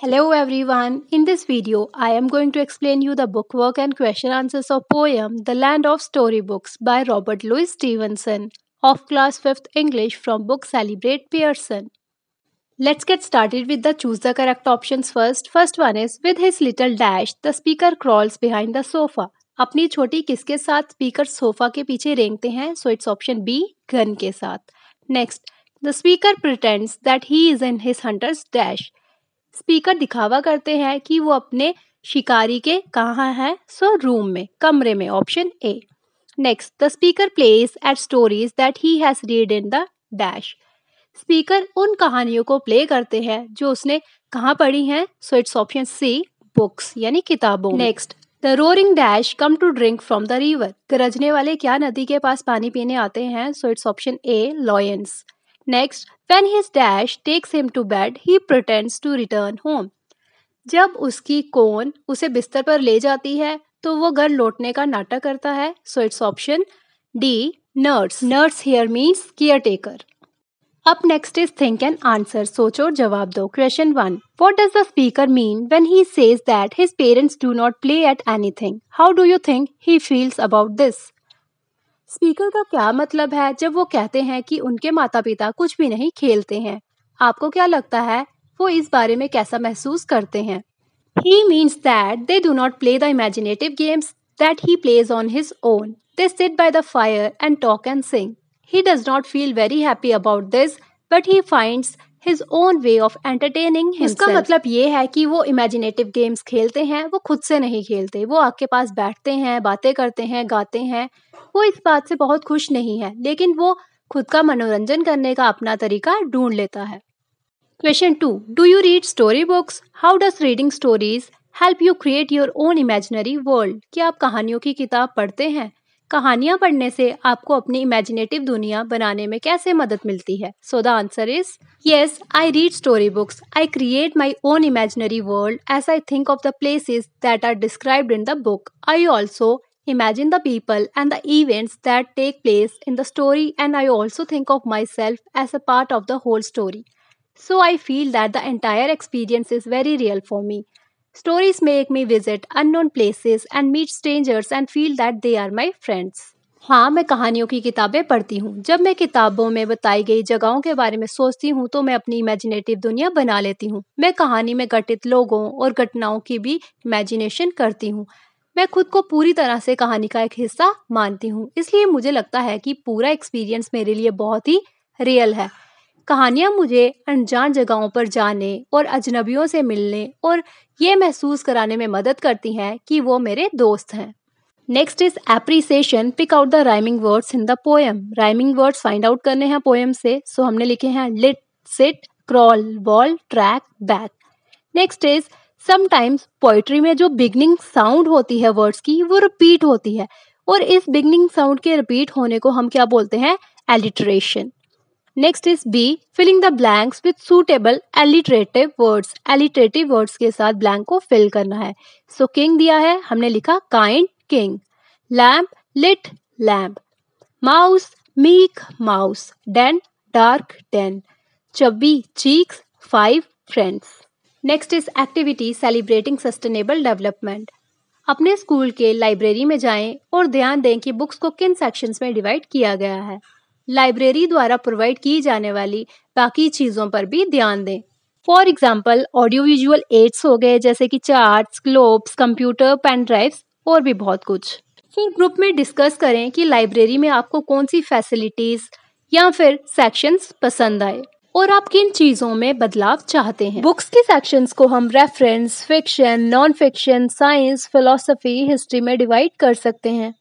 Hello everyone. In this video, I am going to explain you the bookwork and question answers of poem The Land of Storybooks by Robert Louis Stevenson of class 5th English from book Celebrate Pearson. Let's get started with the choose the correct options first. First one is with his little dash the speaker crawls behind the sofa. अपनी छोटी किसके साथ speaker sofa के पीछे रेंगते हैं so it's option B gun के साथ next the speaker pretends that he is in his hunters dash speaker दिखावा करते हैं कि वो अपने शिकारी के कहाँ है सो रूम में कमरे में option A next the speaker plays at stories that he has read in the dash speaker उन कहानियों को प्ले करते हैं जो उसने कहाँ पढ़ी हैं so it's option C books यानी किताबों next the roaring dash come to drink from the river गरजने वाले क्या नदी के पास पानी पीने आते हैं so it's option A lions next when his dash takes him to bed he pretends to return home जब उसकी कोन उसे बिस्तर पर ले जाती है तो वो घर लौटने का नाटक करता है so it's option D nurse nurse here means caretaker अब next is think and answer सोचो और जवाब दो question one what does the speaker mean when he says that his parents do not play at anything how do you think he feels about this speaker का क्या मतलब है जब वो कहते हैं कि उनके माता पिता कुछ भी नहीं खेलते हैं आपको क्या लगता है वो इस बारे में कैसा महसूस करते हैं he means that they do not play the imaginative games that he plays on his own they sit by the fire and talk and sing he does not feel very happy about this but he finds his own way of entertaining इसका मतलब ये है कि वो imaginative games खेलते हैं वो खुद से नहीं खेलते वो आपके पास बैठते हैं बातें करते हैं गाते हैं वो इस बात से बहुत खुश नहीं है लेकिन वो खुद का मनोरंजन करने का अपना तरीका ढूंढ लेता है question two do you read story books how does reading stories help you create your own imaginary world क्या आप कहानियों की किताब पढ़ते हैं कहानियां पढ़ने से आपको अपनी इमेजिनेटिव दुनिया बनाने में कैसे मदद मिलती है so the answer is yes I read story books I create my own imaginary world as I think of the places that are described in the book I also imagine the people and the events that take place in the story, and I also think of myself as a part of the whole story. So I feel that the entire experience is very real for me. Stories make me visit unknown places and meet strangers and feel that they are my friends. हाँ मैं कहानियों की किताबें पढ़ती हूँ जब मैं किताबों में बताई गई जगहों के बारे में सोचती हूँ तो मैं अपनी इमेजिनेटिव दुनिया बना लेती हूँ मैं कहानी में घटित लोगों और घटनाओं की भी इमेजिनेशन करती हूँ मैं खुद को पूरी तरह से कहानी का एक हिस्सा मानती हूँ इसलिए मुझे लगता है कि पूरा एक्सपीरियंस मेरे लिए बहुत ही रियल है कहानियाँ मुझे अनजान जगहों पर जाने और अजनबियों से मिलने और ये महसूस कराने में मदद करती हैं कि वो मेरे दोस्त हैं next is appreciation pick out the rhyming words in the poem rhyming words find out करने हैं पोएम से सो so हमने लिखे हैं lit sit crawl wall track back next is sometimes poetry में जो बिगनिंग साउंड होती है वर्ड्स की वो रिपीट होती है और इस बिगनिंग साउंड के रिपीट होने को हम क्या बोलते हैं alliteration next is B filling the blanks with suitable alliterative words alliterative words के साथ ब्लैंक को फिल करना है सो so, किंग दिया है हमने लिखा kind king lamp lit lamp mouse meek mouse den dark den chubby cheeks five friends next is activity celebrating sustainable development अपने स्कूल के लाइब्रेरी में जाएं और ध्यान दें कि बुक्स को किन सेक्शंस में डिवाइड किया गया है लाइब्रेरी द्वारा प्रोवाइड की जाने वाली बाकी चीज़ों पर भी ध्यान दें for example audio visual aids हो गए जैसे कि chart globes computer pen drives और भी बहुत कुछ फिर ग्रुप में डिस्कस करें कि लाइब्रेरी में आपको कौन सी फैसिलिटीज़ या फिर सेक्शंस पसंद आए और आप किन चीजों में बदलाव चाहते हैं बुक्स के सेक्शन को हम reference fiction non fiction science philosophy history में डिवाइड कर सकते हैं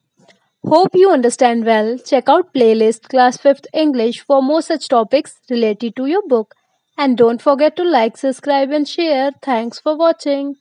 hope you understand well check out out playlist class fifth English for more such topics related to your book and don't forget to like subscribe and share thanks for watching